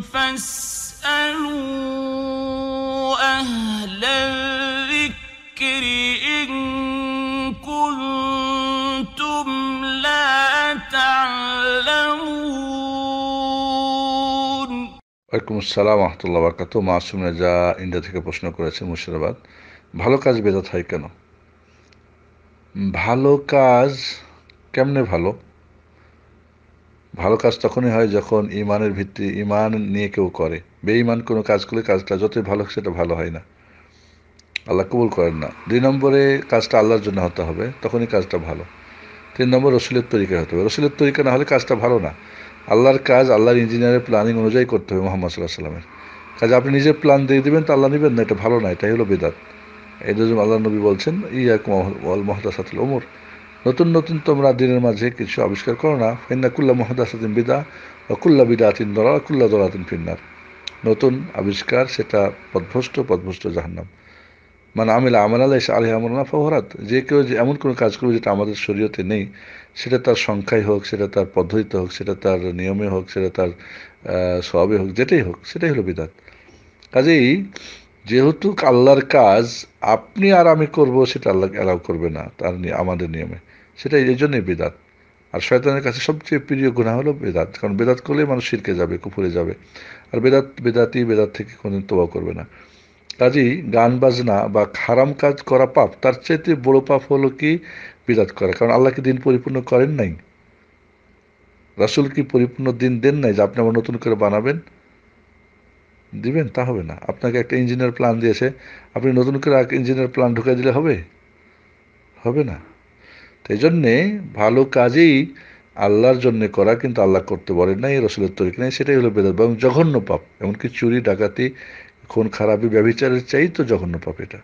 فاسألوا أهل الذكر إن كنتم لا تعلمون ওয়ালাইকুম আসসালাম রহমতুল্লাহ বারকাত মাসুম রেজা ইন্ডিয়া থেকে প্রশ্ন করেছে মুর্শিদাবাদ ভালো কাজ বেজাত হয় কেন ভালো কাজ কেমনে ভালো ভালো কাজ তখনই হয় যখন ইমানের ভিত্তি ইমান নিয়ে কেউ করে বেঈমান কোনো কাজ করলে কাজটা যতই ভালো সেটা ভালো হয় না আল্লাহ কবুল করেন না দুই নম্বরে কাজটা আল্লাহর জন্য হতে হবে তখনই কাজটা ভালো তিন নম্বর রসুলের তরিকায় হতে হবে রসুলের তরিকা না হলে কাজটা ভালো না আল্লাহর কাজ আল্লাহর ইঞ্জিনিয়ারের প্ল্যানিং অনুযায়ী করতে হবে মোহাম্মদ সাল্লাহ সাল্লামের কাজে আপনি নিজের প্ল্যান দিয়ে দেবেন তো আল্লাহ নেবেন না এটা ভালো না এটাই হলো বেদাত এই দুজন আল্লাহ নবী বলছেন ইয়াকুম মহতা মহদাসাতুল ওমর নতুন নতুন তোমরা দিনের মাঝে কিছু আবিষ্কার করো না ফিন্না কুল্লা মোহাম্মদাসাদিন বিদা কুল্লা বিদা বিদাতিন দলা কুল্লা দলাতিন ফিন্নার নতুন আবিষ্কার সেটা পদভস্ট পদভস্ট জাহান্নাম মানে আমিলা আমেল আল্লাহ আলহ আমরনা ফহরাত যে কেউ যে এমন কোনো কাজ করবে যেটা আমাদের শরীয়তে নেই সেটা তার সংখ্যায় হোক সেটা তার পদ্ধতিতে হোক সেটা তার নিয়মে হোক সেটা তার স্বভাবে হোক যেটাই হোক সেটাই হলো বিদাত কাজেই যেহেতু আল্লাহর কাজ আপনি আর আমি করবো সেটা আল্লাহ অ্যালাউ করবে না তার আমাদের নিয়মে সেটা এই জন্যই বেদাত আর শয়তানের কাছে সবচেয়ে প্রিয় গুণা হলো বেদাত কারণ বেদাত করলে মানুষ শিরকে যাবে কুপুরে যাবে আর বেদাত বেদাতি বেদাত থেকে কোনোদিন তোবা করবে না কাজেই গান বাজনা বা খারাম কাজ করা পাপ তার চাইতে বড় পাপ হলো কি বিদাত করা কারণ আল্লাহকে দিন পরিপূর্ণ করেন নাই রাসুল কি পরিপূর্ণ দিন দেন নাই যে আপনি আবার নতুন করে বানাবেন দিবেন তা হবে না আপনাকে একটা ইঞ্জিনিয়ার প্ল্যান দিয়েছে আপনি নতুন করে এক ইঞ্জিনিয়ার প্ল্যান ঢুকাই দিলে হবে হবে না এই জন্যে ভালো কাজেই আল্লাহর জন্য করা কিন্তু আল্লাহ করতে না নাই রসুলের তরিক নাই সেটাই হলো বেদাত এবং জঘন্য পাপ এমনকি চুরি ডাকাতি খুন খারাপি ব্যবিচারের চাই তো জঘন্য পাপ এটা